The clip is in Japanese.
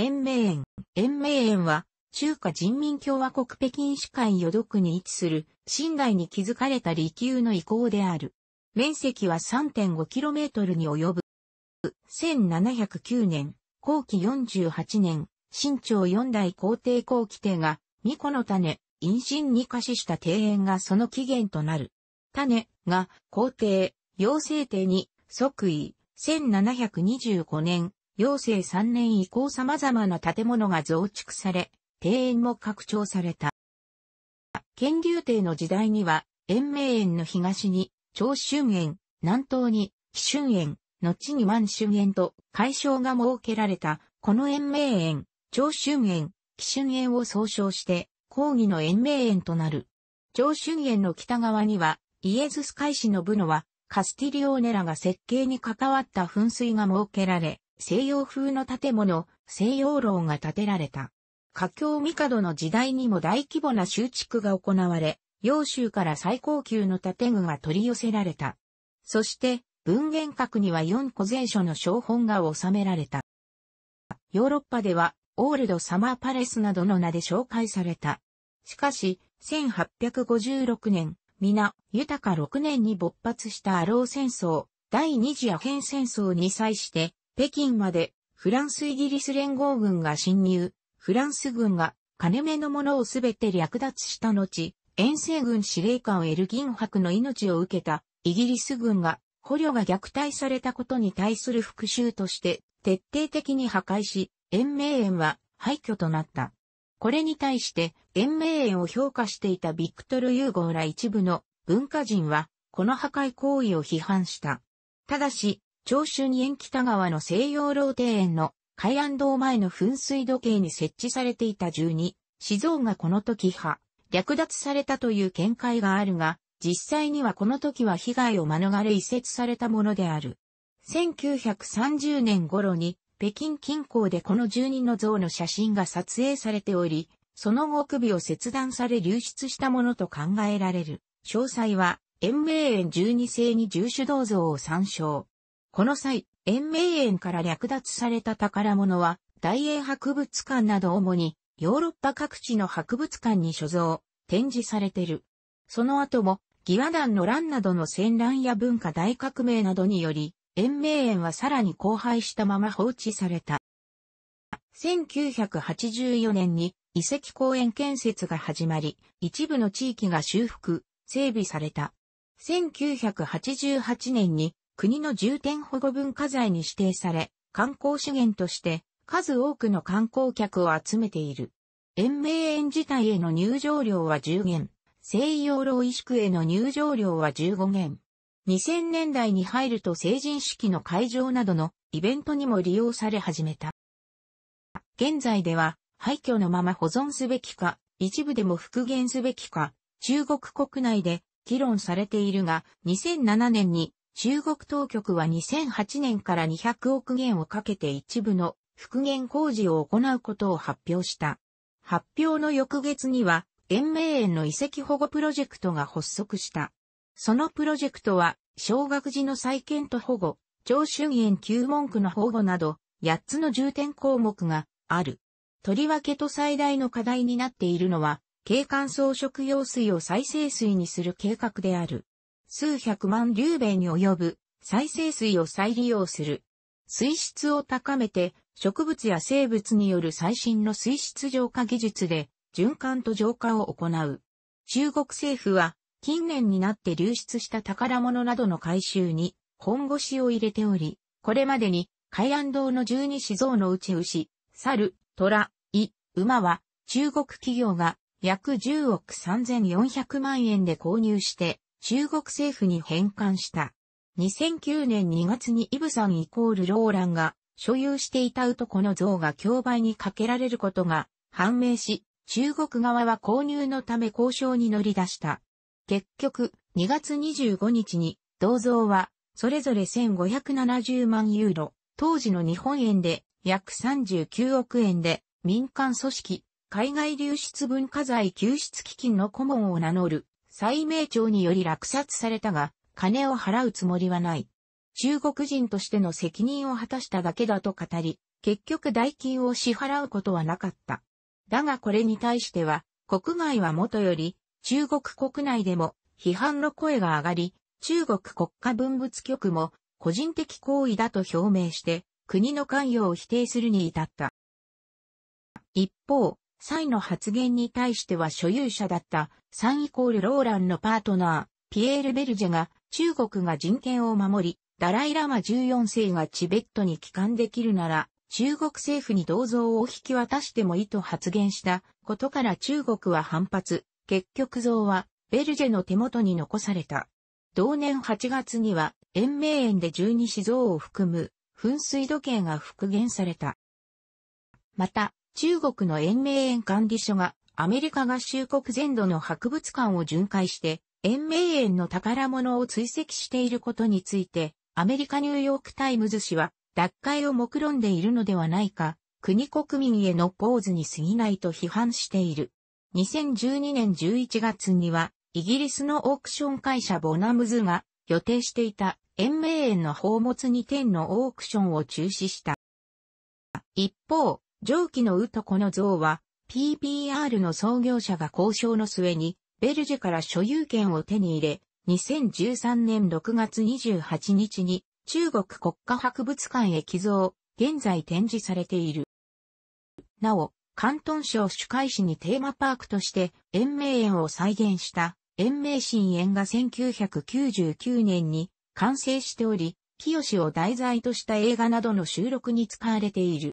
延命園。延命園は、中華人民共和国北京市会余独に位置する、新代に築かれた離宮の遺構である。面積は 3.5km に及ぶ。1709年、後期48年、新朝四代皇帝後期帝が、巫女の種、陰神に可視した庭園がその起源となる。種が皇帝、陽聖帝に即位、1725年、陽成3年以降様々な建物が増築され、庭園も拡張された。建立帝の時代には、延命園の東に、長春園、南東に、紀春園、後に万春園と、改称が設けられた、この延命園、長春園、紀春園を総称して、抗議の延命園となる。長春園の北側には、イエズス海市の部のは、カスティリオーネラが設計に関わった噴水が設けられ、西洋風の建物、西洋楼が建てられた。華僑帝の時代にも大規模な修築が行われ、洋州から最高級の建具が取り寄せられた。そして、文言閣には4個前書の小本が収められた。ヨーロッパでは、オールドサマーパレスなどの名で紹介された。しかし、1856年、皆、豊か6年に勃発したアロー戦争、第二次アヘン戦争に際して、北京までフランスイギリス連合軍が侵入、フランス軍が金目のものをすべて略奪した後、遠征軍司令官エルギン伯の命を受けたイギリス軍が捕虜が虐待されたことに対する復讐として徹底的に破壊し、延命園は廃墟となった。これに対して延命園を評価していたビクトル・ユーゴーら一部の文化人はこの破壊行為を批判した。ただし、長春園北川の西洋楼庭園の海岸堂前の噴水時計に設置されていた12、四蔵がこの時派、略奪されたという見解があるが、実際にはこの時は被害を免れ移設されたものである。1930年頃に北京近郊でこの住人の像の写真が撮影されており、その後首を切断され流出したものと考えられる。詳細は、延命園十二世に重主銅像を参照。この際、延命園から略奪された宝物は、大英博物館など主に、ヨーロッパ各地の博物館に所蔵、展示されてる。その後も、義和団の乱などの戦乱や文化大革命などにより、延命園はさらに荒廃したまま放置された。1984年に遺跡公園建設が始まり、一部の地域が修復、整備された。1988年に国の重点保護文化財に指定され、観光資源として数多くの観光客を集めている。延命園自体への入場料は10元、西洋老医宿への入場料は15元。2000年代に入ると成人式の会場などのイベントにも利用され始めた。現在では廃墟のまま保存すべきか、一部でも復元すべきか、中国国内で議論されているが、2007年に中国当局は2008年から200億元をかけて一部の復元工事を行うことを発表した。発表の翌月には、延命園の遺跡保護プロジェクトが発足した。そのプロジェクトは、小学寺の再建と保護、長春園旧門区の保護など、8つの重点項目がある。とりわけと最大の課題になっているのは、景観装飾用水を再生水にする計画である。数百万流米に及ぶ再生水を再利用する。水質を高めて植物や生物による最新の水質浄化技術で循環と浄化を行う。中国政府は近年になって流出した宝物などの回収に本腰を入れており、これまでに海安堂の十二子像のうち牛、猿、虎、イ、馬は中国企業が約10億3400万円で購入して中国政府に返還した。2009年2月にイブさんイコールローランが所有していたウトコの像が競売にかけられることが判明し、中国側は購入のため交渉に乗り出した。結局、2月25日に銅像はそれぞれ1570万ユーロ、当時の日本円で約39億円で民間組織、海外流出文化財救出基金の顧問を名乗る蔡明朝により落札されたが、金を払うつもりはない。中国人としての責任を果たしただけだと語り、結局代金を支払うことはなかった。だがこれに対しては、国外はもとより、中国国内でも批判の声が上がり、中国国家文物局も個人的行為だと表明して、国の関与を否定するに至った。一方、イの発言に対しては所有者だったンイコールローランのパートナー、ピエール・ベルジェが中国が人権を守り、ダライラマ14世がチベットに帰還できるなら、中国政府に銅像を引き渡してもいいと発言したことから中国は反発、結局像はベルジェの手元に残された。同年8月には延命園で十二子像を含む噴水時計が復元された。また、中国の延命園管理所がアメリカ合衆国全土の博物館を巡回して、延命園の宝物を追跡していることについて、アメリカニューヨークタイムズ紙は、脱会を目論んでいるのではないか、国国民への構図に過ぎないと批判している。2012年11月には、イギリスのオークション会社ボナムズが予定していた延命園の宝物2点のオークションを中止した。一方、上記のウトコの像は、PPR の創業者が交渉の末に、ベルジェから所有権を手に入れ、2013年6月28日に中国国家博物館へ寄贈、現在展示されている。なお、広東省主海市にテーマパークとして延命園を再現した延命新園が1999年に完成しており、清を題材とした映画などの収録に使われている。